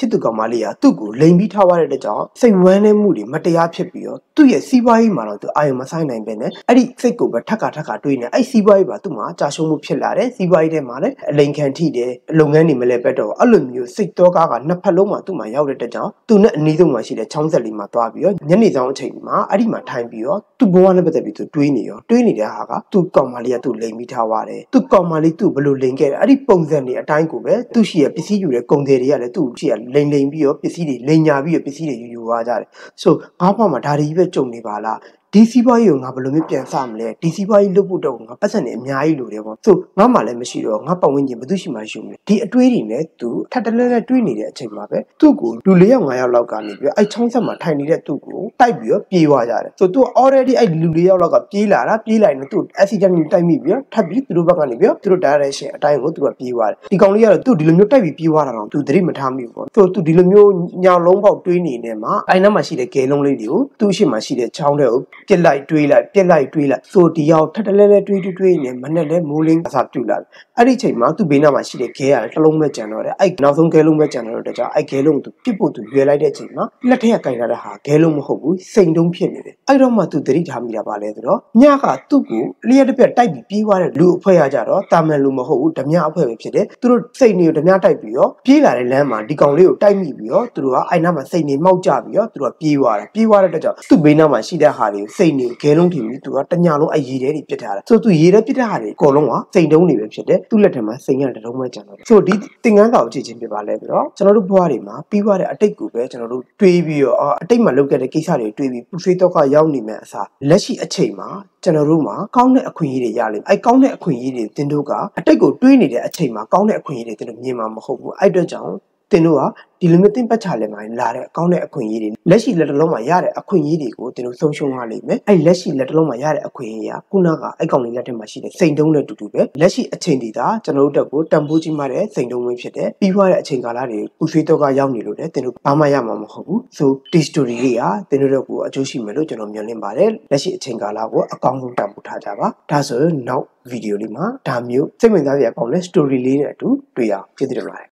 ချစ်သူကောင်မလေးကသူ့ကိုလိမ်ပြီးထားရတဲ့ကြောင့်စိတ်ဝမ်းနည်းမှုတွေမတရားဖြစ်ပြီးတော့သူ့ရဲ့စီးပွားရေးမှာတော့သူအာရုံမဆိုင်နိုင်ပဲနဲ့အဲ့ဒီစိတ်ကိုပဲထက်ခါထက်ခါတွေးနေအဲ့စီးပွားရေးပါသူ့မှာကြာရှုံးမှုဖြစ်လာတယ်စီးပွားရေးထဲမှာလည်းအလိမ်ခံထိတယ်လုပ်ငန်းတွေမလဲပဲတော့အဲ့လိုမျိုးစိတ်တော့ကားကနှစ်ဖက်လုံးမှာသူ့မှာရောက်တဲ့ကြောင့်သူနဲ့အနီးဆုံးမှာရှိတဲ့ချောင်းဆက်လေးမှာသွားပြီးတော့ညနေဆောင်အချိန်မှာအဲ့ဒီမှာထိုင်ပြီးတော့သူ့ဘဝနဲ့ပတ်သက်ပြီးသူတွေးနေရောတွေးနေတဲ့ဟာကသူ့ကောင်မလေးကသူ့လိမ်ပြီးထားရတယ်သူ့ကောင်မလေးသူ့ဘယ်လိုလိမ်ခဲ့တယ်အဲ့ဒီပုံစံတွေအတိုင်းကိုပဲသူ့ရှိရပစ္စည်းယူတဲ့ကုန်တွေတွေကလည်းသူ့ရှိရလိမ်လိမ်ပြီးတော့ပစ္စည်းတွေလိမ်ညာပြီးတော့ပစ္စည်းတွေယူယူသွားကြတယ်ဆိုငါးဘွားမှာဒါတွေကြီးပဲကြုံနေပါလားဒီစီးပွားရေးကိုငါဘယ်လိုမျိုးပြန်ဆမလဲဒီစီးပွားရေးလုပ်ဖို့တော့ငါပတ်စံနေအများကြီးလိုတယ်ပေါ့ဆိုငါမှလည်းမရှိတော့ငါပတ်ဝန်းကျင်ဘယ်သူရှိမှရှိမလဲဒီအတွေးတွေနဲ့သူထပ်တလဲလဲတွေးနေတဲ့အချိန်မှာပဲသူ့ကိုလူ၄ယောက်၅ယောက်လောက်ကနေပြီးအဲ့ချောင်းဆက်မှာထိုင်နေတဲ့သူ့ကိုတိုက်ပြီးတော့ပြေးသွားကြတယ်ဆိုသူ already အဲ့လူ၄ယောက်လောက်ကပြေးလာတာပြေးလိုက်နေသူ accident နဲ့တိုက်မိပြီးတော့ထပ်ပြီးသူတို့ဘက်ကနေပြီးတော့သူတို့ direction အတိုင်းကိုသူကပြေးသွားတယ်ဒီကောင်လေးကတော့သူဒီလိုမျိုးတိုက်ပြီးပြေးသွားတာတော့သူသတိမထားမိဘူးပေါ့ဆိုသူဒီလိုမျိုးညောင်လုံးပေါက်တွေးနေနေမှာအဲ့နောက်မှာရှိတဲ့ဂဲလုံးလေးတွေကိုသူ့အရှိမှရှိတဲ့ချောင်းတွေကိုပြစ်လိုက်တွေးလိုက်ပြစ်လိုက်တွေးလိုက်ဆိုဒီရောက်ထထလဲလဲတွေးတွေးနေမနဲ့လဲမိုးလင်းအစားပြူလာအဲ့ဒီချိန်မှာသူ့ဘေးနားမှာရှိတဲ့ခဲရတယ်တစ်လုံးပဲကြံတော့တယ်အဲ့နောက်ဆုံးခဲလုံးပဲကြံတော့တဲ့ကြောင့်အဲ့ခဲလုံးသူပြစ်ဖို့သူရွယ်လိုက်တဲ့ချိန်မှာလက်ထက်ကင်လာတဲ့ဟာခဲလုံးမဟုတ်ဘူးစိန်တုံးဖြစ်နေတယ်အဲ့တော့မှသူတတိထားမိတာပါလဲဆိုတော့ညကသူ့ကိုလျှက်တစ်ပြက်တိုက်ပြီးပြေးသွားတဲ့လူအဖွဲ့ရကြတော့တာမန်လူမဟုတ်ဘူးဓမြအဖွဲ့ပဲဖြစ်တယ်သူတို့စိတ်နေကိုဓမြတိုက်ပြီးတော့ပြေးလာတဲ့လမ်းမှာဒီကောင်လေးကိုတိုက်မိပြီးတော့သူတို့ကအိုင်နာမှာစိတ်နေမောက်ကြပြီးတော့သူတို့ကပြေးသွားတယ်ပြေးသွားတဲ့အတွက်ကြောင့်သူ့ဘေးနားမှာရှိတဲ့ဟာတွေကိုစိတ်နေခဲလုံးထီပြီးသူကတညလုံးအရေတဲတွေပြစ်ထားတာဆိုသူရေတဲပြစ်တဲ့ဟာတွေအကုန်လုံးကစိတ်တုံးတွေပဲဖြစ်တယ်သူ့လက်ထံမှာစိတ်ရတဲ့တုံးပဲကျန်တော့ဆိုဒီသင်္ကန်းကောင်ကြည့်ချင်းဖြစ်ပါလဲဆိုတော့ကျွန်တော်တို့ဘဝတွေမှာပြီးသွားတဲ့အတိတ်ကိုပဲကျွန်တော်တို့တွေးပြီးတော့အတိတ်မှာလုပ်ခဲ့တဲ့ကိစ္စတွေတွေးပြီးပူဆွေးတော့ကရောက်ရောက်နေမယ့်အစားလက်ရှိအချိန်မှာကျွန်တော်တို့မှာကောင်းတဲ့အခွင့်အရေးတွေရလိမ့်မယ်အဲကောင်းတဲ့အခွင့်အရေးတွေသင်တို့ကအတိတ်ကိုတွေးနေတဲ့အချိန်မှာကောင်းတဲ့အခွင့်အရေးတွေသင်တို့မြင်မှာမဟုတ်ဘူးအဲ့အတွက်ကြောင့်တင်တို့ကဒီလိုမျိုးတင်ပတ်ချလဲမှာလာတဲ့အကောင့်နဲ့အခွင့်အရေးတွေလက်ရှိလက်တလုံးမှာရတဲ့အခွင့်အရေးတွေကိုတင်တို့ဆုံးရှုံးရလိမ့်မယ်အဲ့လက်ရှိလက်တလုံးမှာရတဲ့အခွင့်အရေးကခုနကအဲ့ကောင်လေးလက်ထက်မှာရှိတဲ့စိန်တုံးနဲ့တူတူပဲလက်ရှိအချိန်ဒီသာကျွန်တော်တို့တက်ကိုတန်ဖိုးကြီးမှတဲ့စိန်တုံးဝင်ဖြစ်တဲ့ပြီးွားတဲ့အချိန်ကာလတွေပူဆွေးတော့ကရောက်နေလို့လည်းတင်တို့ဘာမှရမှာမဟုတ်ဘူးဆိုဒီစတိုရီလေးကတင်တို့ကိုအကျိုးရှိမယ်လို့ကျွန်တော်မျှော်လင့်ပါတယ်လက်ရှိအချိန်ကာလကိုအကောင့်ဆုံးတန်ဖိုးထားကြပါဒါဆိုရင်နောက်ဗီဒီယိုလေးမှာဒါမျိုးစိတ်ဝင်စားစရာကောင်းတဲ့ story လေးနဲ့အတူတွေ့ရအောင်ကျေးဇူးတင်ပါတယ်